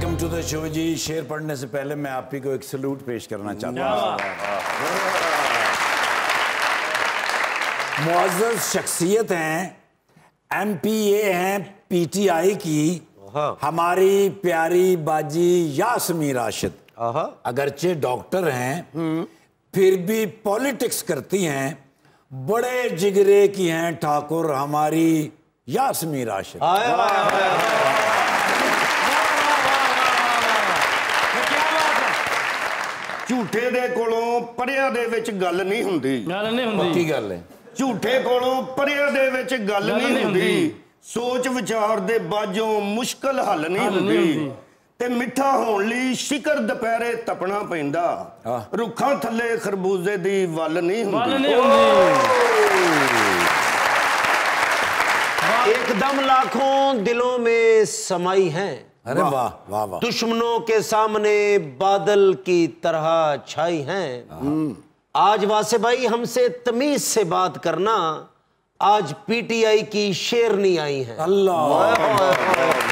Welcome to the show जी शेर पढ़ने से पहले मैं आप ही को एक सल्यूट पेश करना चाहता हूँ शख्सियत हैं एम पी ए हैं पी टी आई की हाँ। हमारी प्यारी बाजी यासमी राशिद अगरचे डॉक्टर हैं फिर भी पॉलिटिक्स करती हैं बड़े जिगरे की हैं ठाकुर हमारी यासमी राशिद ਝੂਠੇ ਦੇ ਕੋਲੋਂ ਪਰਿਆ ਦੇ ਵਿੱਚ ਗੱਲ ਨਹੀਂ ਹੁੰਦੀ ਗੱਲ ਨਹੀਂ ਹੁੰਦੀ ਕੀ ਗੱਲ ਹੈ ਝੂਠੇ ਕੋਲੋਂ ਪਰਿਆ ਦੇ ਵਿੱਚ ਗੱਲ ਨਹੀਂ ਹੁੰਦੀ ਸੋਚ ਵਿਚਾਰ ਦੇ ਬਾਝੋਂ ਮੁਸ਼ਕਲ ਹੱਲ ਨਹੀਂ ਹੁੰਦੀ ਤੇ ਮਿੱਠਾ ਹੋਣ ਲਈ ਸ਼ਿਕਰ ਦੁਪਹਿਰੇ ਤਪਣਾ ਪੈਂਦਾ ਰੁੱਖਾਂ ਥੱਲੇ ਖਰਬੂਜ਼ੇ ਦੀ ਵੱਲ ਨਹੀਂ ਹੁੰਦੀ ਇੱਕਦਮ ਲੱਖੋਂ ਦਿਲੋਂ ਮੇ ਸਮਾਈ ਹੈ अरे वाह वाह वाह दुश्मनों के सामने बादल की तरह छाई हैं हाँ। आज वासे भाई हमसे तमीज से बात करना आज पीटीआई की शेरनी आई है अल्लाह